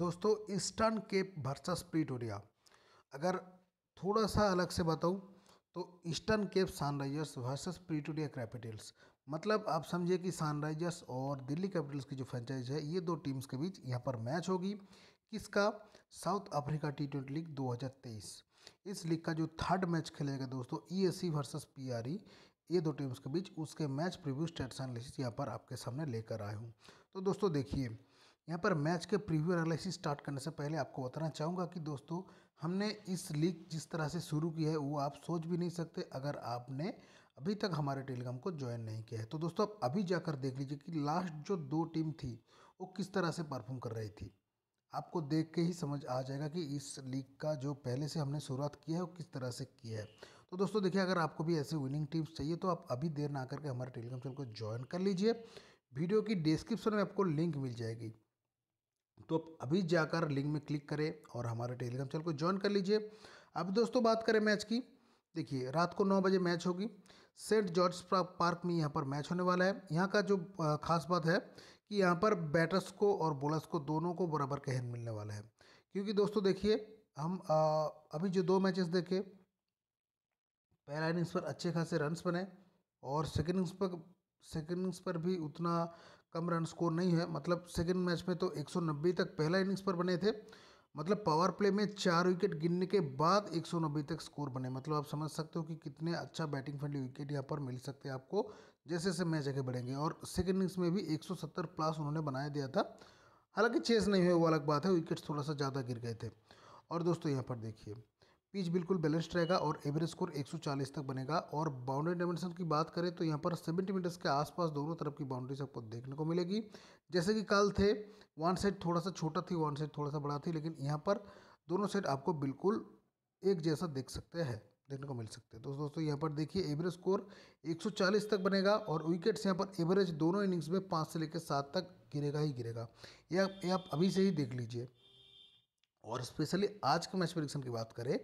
दोस्तों Eastern Cape versus Pretoria अगर थोड़ा सा अलग से बताऊँ तो Eastern Cape Sunrisers versus Pretoria Capitals मतलब आप समझिए कि सनराइजर्स और दिल्ली कैपिटल्स की जो फ्रेंचाइज है ये दो टीम्स के बीच यहाँ पर मैच होगी किसका South Africa T twenty league 2023 इस लीग का जो थर्ड मैच खेलेगा दोस्तों E S C versus P R E ये दो टीम्स के बीच उसके मैच प्रीव्यू स्टेट्स एनालिसिस यहाँ पर आपके सामने लेकर आए हूँ तो दोस्तों देखिए यहाँ पर मैच के प्रीव्यू एनालिसिस स्टार्ट करने से पहले आपको बताना चाहूँगा कि दोस्तों हमने इस लीग जिस तरह से शुरू की है वो आप सोच भी नहीं सकते अगर आपने अभी तक हमारे टेलीग्राम को ज्वाइन नहीं किया है तो दोस्तों आप अभी जाकर देख लीजिए कि लास्ट जो दो टीम थी वो किस तरह से परफॉर्म कर रही थी आपको देख के ही समझ आ जाएगा कि इस लीग का जो पहले से हमने शुरुआत की है वो किस तरह से किया है तो दोस्तों देखिए अगर आपको भी ऐसे विनिंग टीम्स चाहिए तो आप अभी देर ना करके हमारे टेलीग्राम चैनल को ज्वाइन कर लीजिए वीडियो की डिस्क्रिप्शन में आपको लिंक मिल जाएगी तो आप अभी जाकर लिंक में क्लिक करें और हमारे टेलीग्राम चैनल को ज्वाइन कर लीजिए अब दोस्तों बात करें मैच की देखिए रात को नौ बजे मैच होगी सेंट जॉर्ज पार्क में यहाँ पर मैच होने वाला है यहाँ का जो खास बात है कि यहाँ पर बैटर्स को और बॉलर्स को दोनों को बराबर कहन मिलने वाला है क्योंकि दोस्तों देखिए हम अभी जो दो मैचेस देखे पहला इनिंग्स पर अच्छे खासे रन्स बने और सेकेंड इनिंग्स पर सेकेंड इनिंग्स पर भी उतना कम रन स्कोर नहीं है मतलब सेकेंड मैच में तो 190 तक पहला इनिंग्स पर बने थे मतलब पावर प्ले में चार विकेट गिनने के बाद 190 तक स्कोर बने मतलब आप समझ सकते हो कि कितने अच्छा बैटिंग फ्रेंडली विकेट यहाँ पर मिल सकते हैं आपको जैसे जैसे मैच आगे बढ़ेंगे और सेकेंड इनिंग्स में भी 170 प्लस उन्होंने बनाया दिया था हालांकि चेस नहीं हुए वो अलग बात है विकेट्स थोड़ा सा ज़्यादा गिर गए थे और दोस्तों यहाँ पर देखिए पिच बिल्कुल बैलेंस्ड रहेगा और एवरेज स्कोर 140 तक बनेगा और बाउंड्री डायमेंशन की बात करें तो यहाँ पर 70 मीटर्स के आसपास दोनों तरफ की बाउंड्रीज आपको देखने को मिलेगी जैसे कि कल थे वन साइड थोड़ा सा छोटा थी वन साइड थोड़ा सा बड़ा थी लेकिन यहाँ पर दोनों साइड आपको बिल्कुल एक जैसा देख सकते हैं देखने को मिल सकते हैं तो दोस्तों यहाँ पर देखिए एवरेज स्कोर 140 तक बनेगा और विकेट्स यहाँ पर एवरेज दोनों इनिंग्स में पाँच से लेकर सात तक गिरेगा ही गिरेगा ये आप अभी से ही देख लीजिए और स्पेशली आज के मैच प्रिडिक्शन की बात करें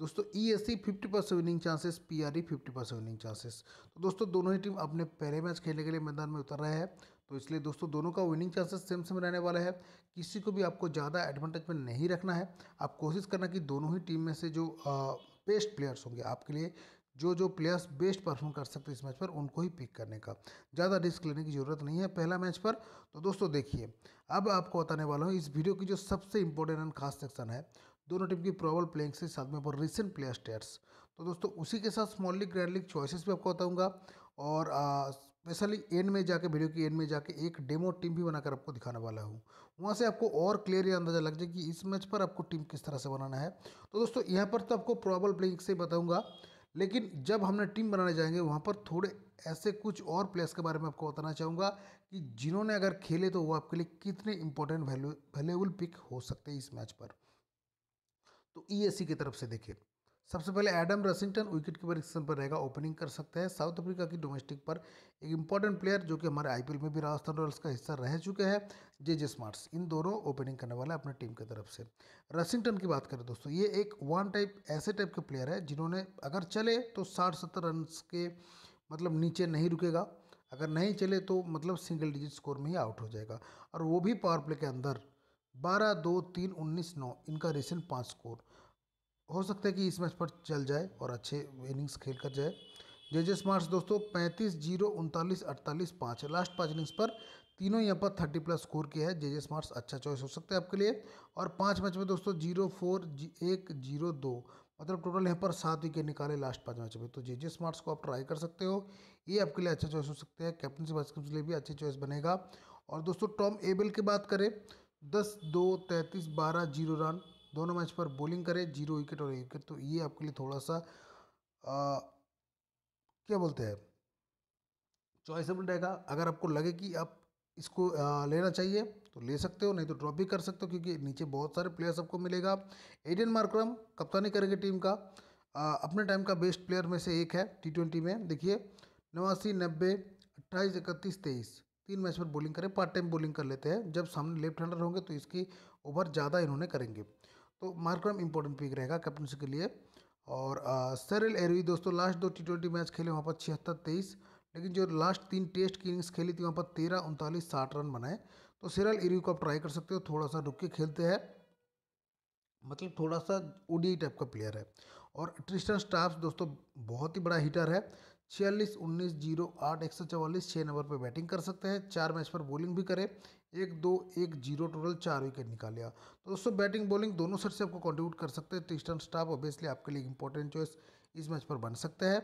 दोस्तों E S C fifty percent winning chances P R E fifty percent winning chances तो दोस्तों दोनों ही टीम अपने पहले मैच खेलने के लिए मैदान में उतर रहे हैं तो इसलिए दोस्तों दोनों का विनिंग चांसेस सेम सेम रहने वाला है किसी को भी आपको ज़्यादा एडवांटेज में नहीं रखना है आप कोशिश करना कि दोनों ही टीम में से जो बेस्ट प्लेयर्स होंगे आपके लिए जो जो प्लेयर्स बेस्ट परफॉर्म कर सकते इस मैच पर उनको ही पिक करने का ज़्यादा रिस्क लेने की ज़रूरत नहीं है पहला मैच पर तो दोस्तों देखिए अब आपको बताने वाला हूँ इस वीडियो की जो सबसे इंपॉर्टेंट एंड खास सेक्शन है दोनों टीम की प्रोबल प्लेइंग से साथ में पर रिसेंट प्लेयर स्टेयर्स तो दोस्तों उसी के साथ small league grand league choices भी आपको बताऊंगा और स्पेशली एंड में जाके वीडियो की एंड में जाके एक डेमो टीम भी बनाकर आपको दिखाने वाला हूँ वहाँ से आपको और क्लियर ये अंदाजा लग जाए कि इस मैच पर आपको टीम किस तरह से बनाना है तो दोस्तों यहाँ पर तो आपको प्रॉबल प्लेइंग से बताऊँगा लेकिन जब हमने टीम बनाने जाएंगे वहाँ पर थोड़े ऐसे कुछ और प्लेयर्स के बारे में आपको बताना चाहूँगा कि जिन्होंने अगर खेले तो वो आपके लिए कितने इंपॉर्टेंट वैल्यू वैल्यूएबल पिक हो सकते हैं इस मैच पर तो ई e की तरफ से देखिए सबसे पहले Adam Rossington wicket keeper action पर रहेगा ओपनिंग कर सकते हैं साउथ अफ्रीका की डोमेस्टिक पर एक इंपॉर्टेंट प्लेयर जो कि हमारे आईपीएल में भी राजस्थान रॉयल्स का हिस्सा रह चुके हैं जे जे स्मार्ट्स इन दोनों ओपनिंग करने वाले अपने टीम की तरफ से रसिंगटन की बात करें दोस्तों ये एक वन टाइप ऐसे टाइप के प्लेयर है जिन्होंने अगर चले तो साठ सत्तर रन के मतलब नीचे नहीं रुकेगा अगर नहीं चले तो मतलब सिंगल डिजिट स्कोर में ही आउट हो जाएगा और वो भी पावर प्ले के अंदर बारह दो तीन उन्नीस नौ इनका रिसेंट पाँच स्कोर हो सकता है कि इस मैच पर चल जाए और अच्छे इनिंग्स खेल कर जाए जे जे स्मार्ट्स दोस्तों पैंतीस जीरो उनतालीस अड़तालीस पाँच लास्ट पाँच इनिंग्स पर तीनों यहाँ पर थर्टी प्लस स्कोर किया है जे जे स्मार्ट्स अच्छा चॉइस हो सकता है आपके लिए और पाँच मैच में दोस्तों जीरो फोर जी, एक जीरो दो मतलब टोटल यहाँ पर सात विकेट निकाले लास्ट पाँच मैच में तो जे जे स्मार्ट्स को आप ट्राई कर सकते हो ये आपके लिए अच्छा चॉइस हो सकता है कैप्टनसी बास्कम के लिए भी अच्छी चॉइस बनेगा और दोस्तों टॉम एबल की बात करें दस दो तैंतीस बारह जीरो रन दोनों मैच पर बॉलिंग करे जीरो विकेट और विकेट तो ये आपके लिए थोड़ा सा आ, क्या बोलते हैं चॉइसेबल रहेगा अगर आपको लगे कि आप इसको आ, लेना चाहिए तो ले सकते हो नहीं तो ड्रॉप भी कर सकते हो क्योंकि नीचे बहुत सारे प्लेयर्स आपको मिलेगा एडियन मार्क्रम कप्तानी करेंगे टीम का आ, अपने टाइम का बेस्ट प्लेयर में से एक है टी ट्वेंटी में देखिए नवासी नब्बे अट्ठाईस इकतीस तेईस तीन मैच पर बॉलिंग करें पार्ट टाइम बॉलिंग कर लेते हैं जब सामने लेफ्ट हैंडर होंगे तो इसकी ओवर ज़्यादा इन्होंने करेंगे तो मार्क्रम इंपॉर्टेंट पिक रहेगा कैप्टनशिप के लिए और सरल एरवी दोस्तों लास्ट दो टी ट्वेंटी मैच खेले वहाँ पर छिहत्तर तेईस लेकिन जो लास्ट तीन टेस्ट की इनिंग्स खेली थी वहाँ पर तेरह उनतालीस साठ रन बनाए तो सिरल एरवी को आप ट्राई कर सकते हो थोड़ा सा रुक के खेलते हैं मतलब थोड़ा सा ओडी टाइप e का प्लेयर है और ट्रिस्टन स्टाफ दोस्तों बहुत ही बड़ा हीटर है छियालीस उन्नीस जीरो आठ एक सौ चवालीस छः नंबर पर बैटिंग कर सकते हैं चार मैच पर बॉलिंग भी करें एक दो एक जीरो टोटल चार विकेट निकाले तो दोस्तों बैटिंग बॉलिंग दोनों सर से आपको कंट्रीब्यूट कर सकते हैं ट्रिस्टन स्टाफ ऑब्वियसली आपके लिए इंपॉर्टेंट चॉइस इस मैच पर बन सकते हैं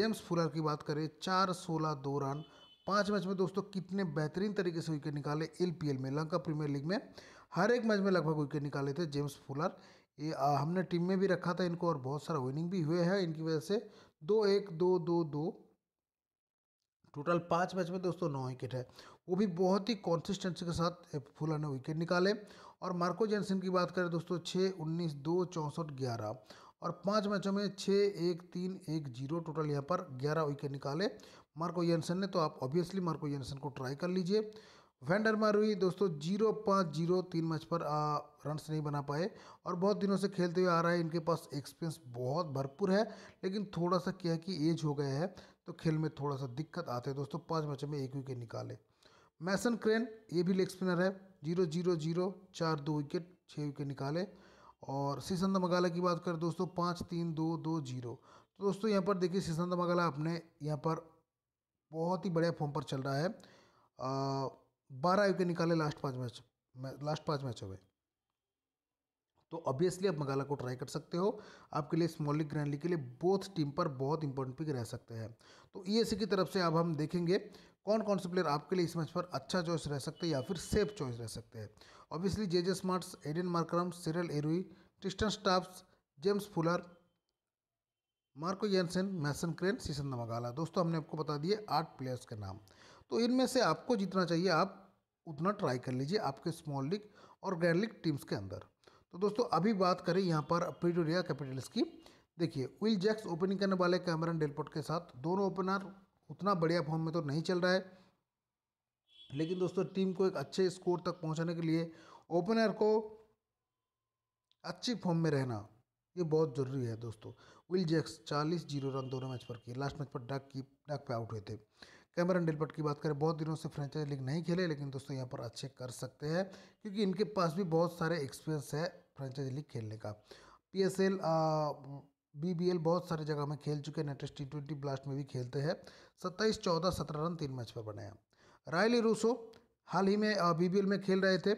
जेम्स फुलर की बात करें चार सोलह दो रन पाँच मैच में दोस्तों कितने बेहतरीन तरीके से विकेट निकाले एल में लंका प्रीमियर लीग में हर एक मैच में लगभग विकेट निकाले थे जेम्स फुलर ये हमने टीम में भी रखा था इनको और बहुत सारा विनिंग भी हुए हैं इनकी वजह से दो एक दो दो दो टोटल पाँच मैच में दोस्तों नौ विकेट है वो भी बहुत ही कॉन्सिस्टेंसी के साथ फुलर ने विकेट निकाले और मार्को जेनसन की बात करें दोस्तों छः उन्नीस दो चौंसठ ग्यारह और पांच मैचों में छः एक तीन एक जीरो टोटल यहाँ पर ग्यारह विकेट निकाले मार्को येनसन ने तो आप ऑब्वियसली मार्को येनसन को ट्राई कर लीजिए वेंडर मारुई दोस्तों जीरो पाँच जीरो तीन मैच पर रन्स नहीं बना पाए और बहुत दिनों से खेलते हुए आ रहा है इनके पास एक्सपीरियंस बहुत भरपूर है लेकिन थोड़ा सा क्या है कि एज हो गया है तो खेल में थोड़ा सा दिक्कत आते हैं दोस्तों पाँच मैचों में एक विकेट निकाले मैसन क्रेन ये भी लेग स्पिनर है जीरो जीरो जीरो चार दो विकेट छः विकेट निकाले और सिसंद मगाला की बात करें दोस्तों पाँच तीन दो दो जीरो तो दोस्तों यहाँ पर देखिए सिसंद मगाला अपने यहाँ पर बहुत ही बढ़िया फॉर्म पर चल रहा है बारह विकेट निकाले लास्ट पाँच मैच लास्ट पाँच मैचों में तो ऑब्वियसली आप मंगाला को ट्राई कर सकते हो आपके लिए स्मॉल लीग ग्रैंड लीग के लिए बोथ टीम पर बहुत इंपॉर्टेंट पिक रह सकते हैं तो ई e की तरफ से अब हम देखेंगे कौन कौन से प्लेयर आपके लिए इस मैच पर अच्छा चॉइस रह सकते हैं या फिर सेफ चॉइस रह सकते हैं obviously J J Smuts Aiden Markram Sarel Erwee Tristan Stubbs James Fuller Marco Jansen Mason Crane Sisanda Magala दोस्तों हमने आपको बता दिए आठ प्लेयर्स के नाम तो इनमें से आपको जितना चाहिए आप उतना ट्राई कर लीजिए आपके स्मॉल लीग और ग्रैंड लीग टीम्स के अंदर तो दोस्तों अभी बात करें यहाँ पर प्रिटोरिया कैपिटल्स की देखिए विल जैक्स ओपनिंग करने वाले कैमरन डेलपोट के साथ दोनों ओपनर उतना बढ़िया फॉर्म में तो नहीं चल रहा है लेकिन दोस्तों टीम को एक अच्छे स्कोर तक पहुंचाने के लिए ओपनर को अच्छी फॉर्म में रहना ये बहुत ज़रूरी है दोस्तों विल जैक्स चालीस जीरो रन दोनों मैच पर किए लास्ट मैच पर डक की डक पे आउट हुए थे कैमरन डिलपट की बात करें बहुत दिनों से फ्रेंचाइज लीग नहीं खेले लेकिन दोस्तों यहाँ पर अच्छे कर सकते हैं क्योंकि इनके पास भी बहुत सारे एक्सपीरियंस है फ्रेंचाइज लीग खेलने का P S L B B L बहुत सारे जगह में खेल चुके हैं नेटेस्ट टी ट्वेंटी ब्लास्ट में भी खेलते हैं सत्ताईस चौदह सत्रह रन तीन मैच पर बनाया रायली रूसो हाल ही में बी बी एल में खेल रहे थे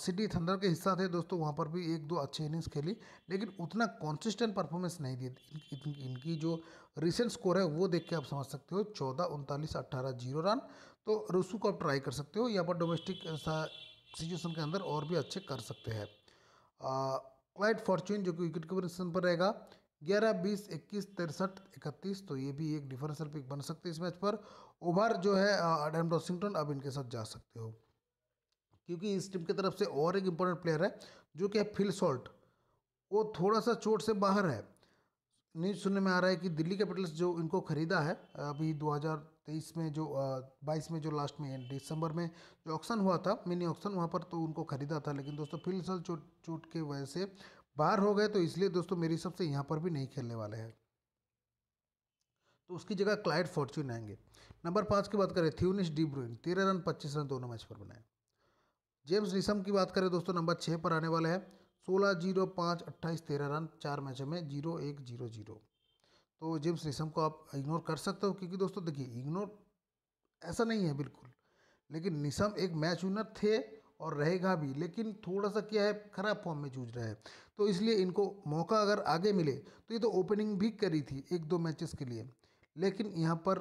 सिटी थंडर के हिस्सा थे दोस्तों वहाँ पर भी एक दो अच्छे इनिंग्स खेली लेकिन उतना कॉन्सिस्टेंट परफॉर्मेंस नहीं दी इन, इनकी जो रिसेंट स्कोर है वो देख के आप समझ सकते हो चौदह उनतालीस अट्ठारह जीरो रन तो रूसू को आप ट्राई कर सकते हो यहाँ पर डोमेस्टिक सिचुएशन के अंदर और भी अच्छे कर सकते हैं क्लाइड फॉर्चून जो कि विकेट कीपर पर रहेगा ग्यारह बीस इक्कीस तिरसठ इकतीस तो ये भी एक डिफरेंशियल पिक बन सकते हैं इस मैच पर ओवर जो है एडम वॉशिंगटन अब इनके साथ जा सकते हो क्योंकि इस टीम की तरफ से और एक इम्पोर्टेंट प्लेयर है जो कि है फिल सॉल्ट वो थोड़ा सा चोट से बाहर है न्यूज़ सुनने में आ रहा है कि दिल्ली कैपिटल्स जो इनको ख़रीदा है अभी 2023 में जो बाईस में जो लास्ट में दिसंबर में जो ऑक्शन हुआ था मिनी ऑक्शन वहाँ पर तो उनको ख़रीदा था लेकिन दोस्तों फिल सॉल्ट चोट चोट के वजह से बाहर हो गए तो इसलिए दोस्तों मेरे हिसाब से यहाँ पर भी नहीं खेलने वाले हैं तो उसकी जगह क्लाइड फॉर्च्यून आएंगे नंबर पाँच की बात करें थ्यूनिश डी ब्रुइन तेरह रन पच्चीस रन दोनों मैच पर बनाए जेम्स रिसम की बात करें दोस्तों नंबर छः पर आने वाले हैं सोलह जीरो पाँच अट्ठाईस तेरह रन चार मैचों में जीरो एक जीरो जीरो तो जेम्स रिसम को आप इग्नोर कर सकते हो क्योंकि दोस्तों देखिए इग्नोर ऐसा नहीं है बिल्कुल लेकिन निसम एक मैच विनर थे और रहेगा भी लेकिन थोड़ा सा क्या है खराब फॉर्म में जूझ रहा है तो इसलिए इनको मौका अगर आगे मिले तो ये तो ओपनिंग भी करी थी एक दो मैचेस के लिए लेकिन यहाँ पर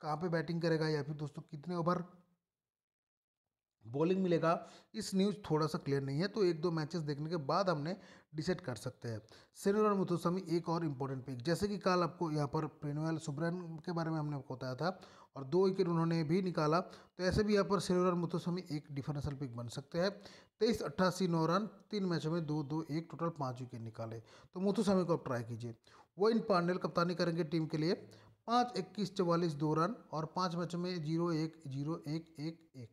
कहाँ पे बैटिंग करेगा या फिर दोस्तों कितने ओवर बॉलिंग मिलेगा इस न्यूज़ थोड़ा सा क्लियर नहीं है तो एक दो मैचेस देखने के बाद हमने डिसाइड कर सकते हैं सेनुअल और मुथुस्वामी एक और इम्पोर्टेंट पिक जैसे कि कल आपको यहाँ पर प्रेनुअल सुब्रन के बारे में हमने आपको बताया था और दो विकेट उन्होंने भी निकाला तो ऐसे भी यहाँ पर सेनुअल और मुथुस्वामी एक डिफरेंशियल पिक बन सकते हैं तेईस अट्ठासी नौ रन तीन मैचों में दो दो एक टोटल पाँच विकेट निकाले तो मुथुस्वामी को आप ट्राई कीजिए वो इन पांडेल कप्तानी करेंगे टीम के लिए पाँच इक्कीस चवालीस दो रन और पाँच मैचों में जीरो एक जीरो एक एक एक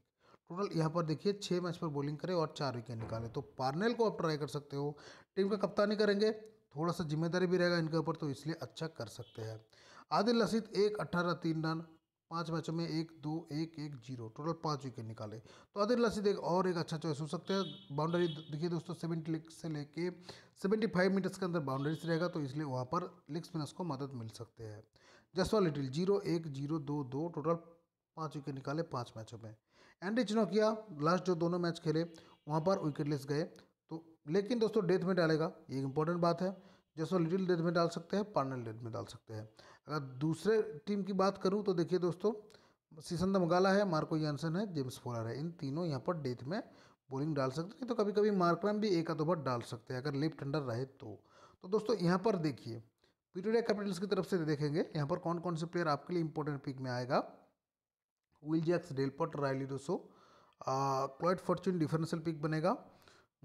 टोटल यहाँ पर देखिए छः मैच पर बॉलिंग करें और चार विकेट निकाले तो पार्नेल को आप ट्राई कर सकते हो टीम का कप्तानी करेंगे थोड़ा सा जिम्मेदारी भी रहेगा इनके ऊपर तो इसलिए अच्छा कर सकते हैं आदिल रसीद एक अट्ठारह तीन रन पाँच मैचों में एक दो एक एक जीरो टोटल पाँच विकेट निकाले तो आदिल रसीद एक और एक अच्छा चॉइस हो सकते हैं बाउंड्री देखिए दोस्तों सेवेंटी लेग से लेके सेवेंटी फाइव मीटर्स के अंदर बाउंड्रीज रहेगा तो इसलिए वहाँ पर लेग स्पिनर्स को मदद मिल सकते हैं जसवा लिटिल जीरो एक जीरो दो दो टोटल पाँच विकेट निकाले पाँच मैचों में एंड्री किया लास्ट जो दोनों मैच खेले वहाँ पर विकेटलेस गए तो लेकिन दोस्तों डेथ में डालेगा ये एक इंपॉर्टेंट बात है जैसो लिटिल डेथ में डाल सकते हैं पार्नल डेथ में डाल सकते हैं अगर दूसरे टीम की बात करूँ तो देखिए दोस्तों सीसन मगाला है मार्को यानसन है जेम्स फोलर है इन तीनों यहाँ पर डेथ में बॉलिंग डाल सकते हैं तो कभी कभी मार्क्रम भी एक आध डाल सकते हैं अगर लेफ्ट अंडर रहे तो तो दोस्तों यहाँ पर देखिए पीटोरिया कैपिटल्स की तरफ से देखेंगे यहाँ पर कौन कौन से प्लेयर आपके लिए इंपॉर्टेंट पिक में आएगा Will Jacks Delport Rilee Rossouw Clyde Fortuin differential pick बनेगा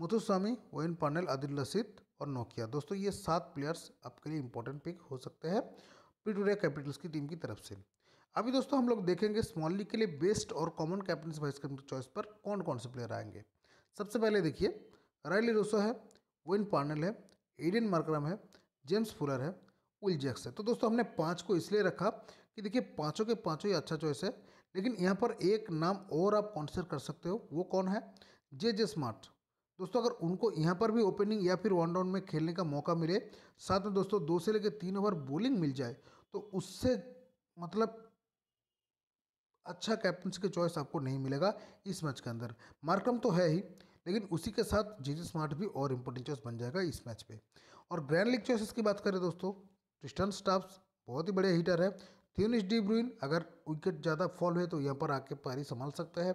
मुथुस्वामी वोइन पानल आदिल रशीद और नोकिया दोस्तों ये सात प्लेयर्स आपके लिए इंपॉर्टेंट पिक हो सकते हैं पिटोरिया कैपिटल्स की टीम की तरफ से अभी दोस्तों हम लोग देखेंगे स्मॉल लीग के लिए बेस्ट और common captain vice captain choice पर कौन कौन से प्लेयर आएंगे सबसे पहले देखिए रायली रोसो है वोइन पार्नल है एडियन मार्क्रम है जेम्स फुलर है विल जैक्स है तो दोस्तों हमने पाँच को इसलिए रखा कि देखिए पाँचों के पाँचों ही अच्छा चॉइस है लेकिन यहाँ पर एक नाम और आप कॉन्सिडर कर सकते हो वो कौन है जे जे स्मार्ट दोस्तों अगर उनको यहाँ पर भी ओपनिंग या फिर वन डाउन में खेलने का मौका मिले साथ में दोस्तों दो से लेकर तीन ओवर बॉलिंग मिल जाए तो उससे मतलब अच्छा कैप्टनसी के चॉइस आपको नहीं मिलेगा इस मैच के अंदर मार्कम तो है ही लेकिन उसी के साथ जे जे स्मार्ट भी और इम्पोर्टेंट चॉइस बन जाएगा इस मैच पे और ग्रैंड लीग चॉइसिस की बात करें दोस्तों क्रिस्टन स्टाफ्स बहुत ही बड़े हीटर है थियोनिस डी ब्रुइन अगर विकेट ज़्यादा फॉल हुए तो यहाँ पर आके पारी संभाल सकते हैं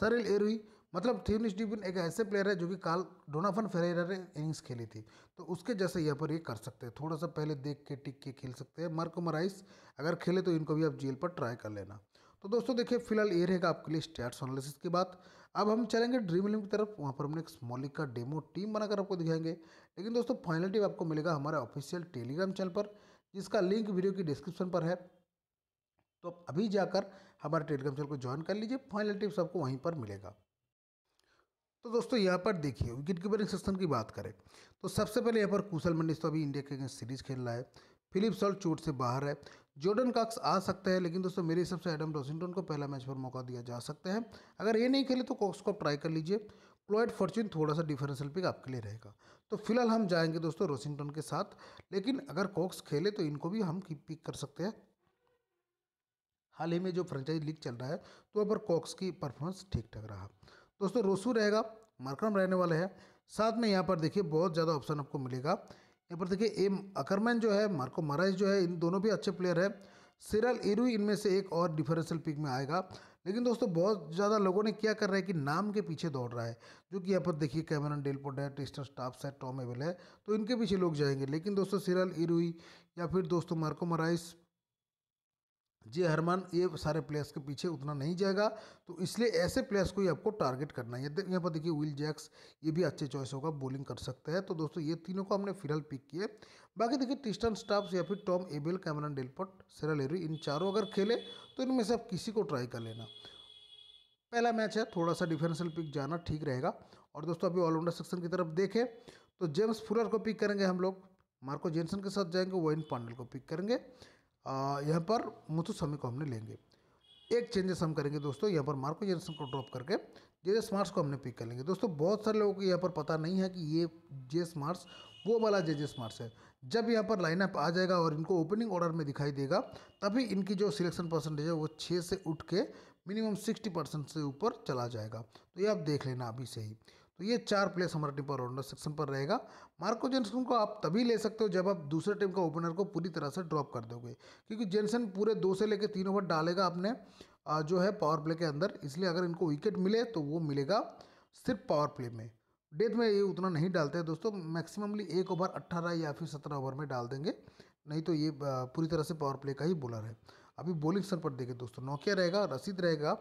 सरिल एरुई मतलब थियोनिस डी ब्रुइन एक ऐसे प्लेयर है जो कि काल डोनाफन फेरेरा ने इनिंग्स खेली थी तो उसके जैसे यहाँ पर ये कर सकते हैं थोड़ा सा पहले देख के टिक के खेल सकते हैं मार्को मराइस अगर खेले तो इनको भी आप जेल पर ट्राई कर लेना तो दोस्तों देखिए फिलहाल ये रहेगा आपके लिए स्टैट्स एनालिसिस की बात अब हम चलेंगे ड्रीम इलेवन की तरफ वहाँ पर हमने एक स्मॉलिक का डेमो टीम बनाकर आपको दिखाएंगे लेकिन दोस्तों फाइनल टीम आपको मिलेगा हमारे ऑफिशियल टेलीग्राम चैनल पर जिसका लिंक वीडियो की डिस्क्रिप्शन पर है तो आप अभी जाकर हमारे टेलीग्राम चैनल को ज्वाइन कर लीजिए फाइनल टिप्स आपको वहीं पर मिलेगा तो दोस्तों यहाँ पर देखिए विकेट कीपरिंग सिस्टम की बात करें तो सबसे पहले यहाँ पर कुशल मंडिस तो अभी इंडिया के अगेंस्ट सीरीज खेल रहा है फिलिप सॉल्ट चोट से बाहर है जॉर्डन कॉक्स आ सकते हैं लेकिन दोस्तों मेरे हिसाब से एडम डॉसिंगटन को पहला मैच पर मौका दिया जा सकता है अगर ये नहीं खेले तो कॉक्स को ट्राई कर लीजिए क्लोइड फॉर्चून थोड़ा सा डिफरेंशियल पिक आपके लिए रहेगा तो फिलहाल हम जाएंगे दोस्तों रोसिंगटन के साथ लेकिन अगर कॉक्स खेले तो इनको भी हम पिक कर सकते हैं हाल ही में जो फ्रेंचाइज लीग चल रहा है तो वहाँ पर कॉक्स की परफॉर्मेंस ठीक ठाक रहा दोस्तों रोसू रहेगा मार्क्रम रहने वाला है साथ में यहाँ पर देखिए बहुत ज़्यादा ऑप्शन आपको मिलेगा यहाँ पर देखिए एम अकरमैन जो है मार्को माराइज जो है इन दोनों भी अच्छे प्लेयर है सिरल इरू इनमें से एक और डिफरेंशियल पिक में आएगा लेकिन दोस्तों बहुत ज़्यादा लोगों ने क्या कर रहा है कि नाम के पीछे दौड़ रहा है जो कि यहाँ पर देखिए कैमरन डेलपोड है टेस्टर स्टाफ्स है टॉम एवेल है तो इनके पीछे लोग जाएंगे लेकिन दोस्तों सिरल इरुई या फिर दोस्तों मार्को मराइस जे हरमान ये सारे प्लेयर्स के पीछे उतना नहीं जाएगा तो इसलिए ऐसे प्लेयर्स को ही आपको टारगेट करना है यहाँ पर देखिए विल जैक्स ये भी अच्छे चॉइस होगा बॉलिंग कर सकते हैं तो दोस्तों ये तीनों को हमने फिलहाल पिक किए बाकी देखिए टिस्टन स्टाफ्स या फिर Tom Abell Cameron Delport Sarel Erwee इन चारों अगर खेले तो इनमें से आप किसी को ट्राई कर लेना पहला मैच है थोड़ा सा डिफेंशियल पिक जाना ठीक रहेगा और दोस्तों अभी ऑलराउंडर सेक्शन की तरफ देखें तो जेम्स फुलर को पिक करेंगे हम लोग मार्को जेनसन के साथ जाएंगे वो इन पांडल को पिक करेंगे यहाँ पर मुथुस्वामी को हमने लेंगे एक चेंजेस हम करेंगे दोस्तों यहाँ पर मार्को जेनसन को ड्रॉप करके जे जे मार्स को हमने पिक कर लेंगे दोस्तों बहुत सारे लोगों को यहाँ पर पता नहीं है कि ये जे स्मार्ट्स वो वाला जे जे स्मार्ट्स है जब यहाँ पर लाइनअप आ जाएगा और इनको ओपनिंग ऑर्डर में दिखाई देगा तभी इनकी जो सिलेक्शन परसेंटेज है वो छः से उठ के मिनिमम सिक्सटी परसेंट से ऊपर चला जाएगा तो ये आप देख लेना अभी से ही तो ये चार प्लेस हमारा टीम पर ऑलराउंडर सेक्शन पर रहेगा मार्को जेनसन को आप तभी ले सकते हो जब आप दूसरे टीम का ओपनर को पूरी तरह से ड्रॉप कर दोगे क्योंकि जेनसन पूरे दो से लेकर तीन ओवर डालेगा अपने जो है पावर प्ले के अंदर इसलिए अगर इनको विकेट मिले तो वो मिलेगा सिर्फ पावर प्ले में डेथ में ये उतना नहीं डालते हैं दोस्तों मैक्सिममली एक ओवर अट्ठारह या फिर सत्रह ओवर में डाल देंगे नहीं तो ये पूरी तरह से पावर प्ले का ही बॉलर है अभी बॉलिंग सर पर देखें दोस्तों नोकिया रहेगा रसीद रहेगा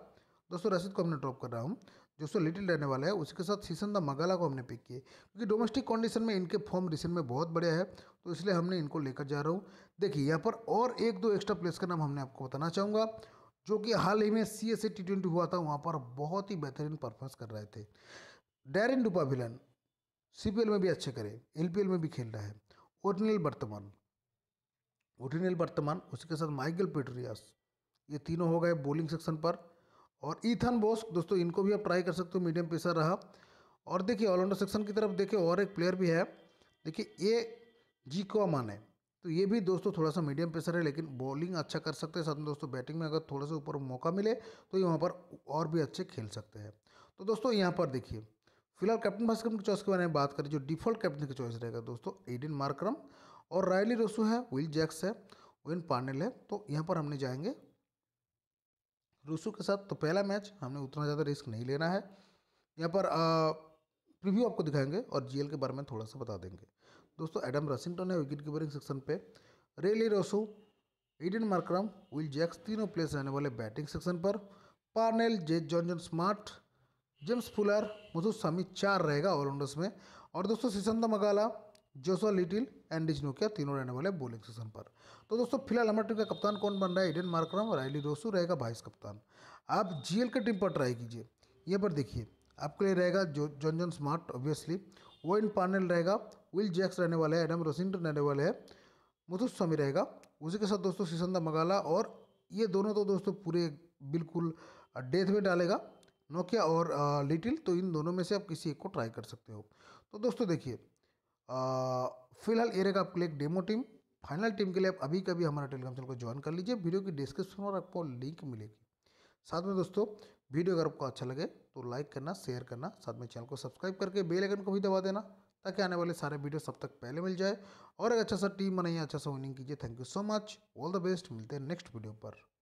दोस्तों रसीद को हमने ड्रॉप कर रहा हूँ जो सो लिटिल रहने वाला है उसके साथ सीसन द मगाला को हमने पिक किए क्योंकि डोमेस्टिक कंडीशन में इनके फॉर्म रिसेंट में बहुत बढ़िया है तो इसलिए हमने इनको लेकर जा रहा हूँ देखिए यहाँ पर और एक दो एक्स्ट्रा प्लेस का नाम हमने आपको बताना चाहूँगा जो कि हाल ही में सी एस टी ट्वेंटी हुआ था वहाँ पर बहुत ही बेहतरीन परफॉर्मेंस कर रहे थे डैरिन डुपाभिलन सी में भी अच्छे करे एल में भी खेल रहा है ओरिजिनल वर्तमान ओरिजिनल वर्तमान उसके साथ माइकल पेट्रियास ये तीनों हो गए बॉलिंग सेक्शन पर और ईथन बोस दोस्तों इनको भी आप ट्राई कर सकते हो मीडियम पेसर रहा और देखिए ऑलराउंडर सेक्शन की तरफ देखिए और एक प्लेयर भी है देखिए ये जी अमान है तो ये भी दोस्तों थोड़ा सा मीडियम पेसर है लेकिन बॉलिंग अच्छा कर सकते हैं साथ में दोस्तों बैटिंग में अगर थोड़ा सा ऊपर मौका मिले तो ये वहाँ पर और भी अच्छे खेल सकते हैं तो दोस्तों यहाँ पर देखिए फिलहाल कैप्टन भास्करम की चॉइस के बारे में बात करें जो डिफॉल्ट कैप्टन की चॉइस रहेगा दोस्तों एडिन मार्क्रम और रायली रोसू है विल जैक्स है विन पांडेल है तो यहाँ पर हमने जाएंगे रूसो के साथ तो पहला मैच हमने उतना ज़्यादा रिस्क नहीं लेना है यहाँ पर प्रीव्यू आपको दिखाएंगे और जीएल के बारे में थोड़ा सा बता देंगे दोस्तों एडम रसिंगटन है विकेट कीपरिंग सेक्शन पे Rilee Rossouw Aiden Markram Will Jacks तीनों प्लेयर्स रहने वाले बैटिंग सेक्शन पर Parnell J Jansen Smuts James Fuller Muthusamy चार रहेगा ऑलराउंडर्स में और दोस्तों Sisanda Magala Josh Little and डिज नोकिया तीनों रहने वाले बोलिंग सेशन पर तो दोस्तों फिलहाल हमारे टीम का कप्तान कौन बन रहा है एडन मार्क्रम और राइली रोसू रहेगा वाइस कप्तान आप जीएल के टीम पर ट्राई कीजिए यह पर देखिए आपके लिए रहेगा जो John John Smuts obviously Wayne Parnell रहेगा विल जैक्स रहने वाले हैं एडम रोसिंड रहने वाले हैं मुथुस्वामी रहेगा उसी के साथ दोस्तों सिसंदा मगाला और ये दोनों तो दोस्तों पूरे बिल्कुल डेथ में डालेगा नोकिया और लिटिल तो इन दोनों में से आप किसी एक को ट्राई कर सकते हो तो दोस्तों देखिए फिलहाल ये रहेगा आपके लिए एक डेमो टीम फाइनल टीम के लिए आप अभी कभी हमारा टेलीग्राम चैनल को ज्वाइन कर लीजिए वीडियो की डिस्क्रिप्शन और आपको लिंक मिलेगी साथ में दोस्तों वीडियो अगर आपको अच्छा लगे तो लाइक करना शेयर करना साथ में चैनल को सब्सक्राइब करके बेल आइकन को भी दबा देना ताकि आने वाले सारे वीडियो सब तक पहले मिल जाए और एक अच्छा सा टीम बनाइए अच्छा सा विनिंग कीजिए thank you so much all the best मिलते हैं नेक्स्ट वीडियो पर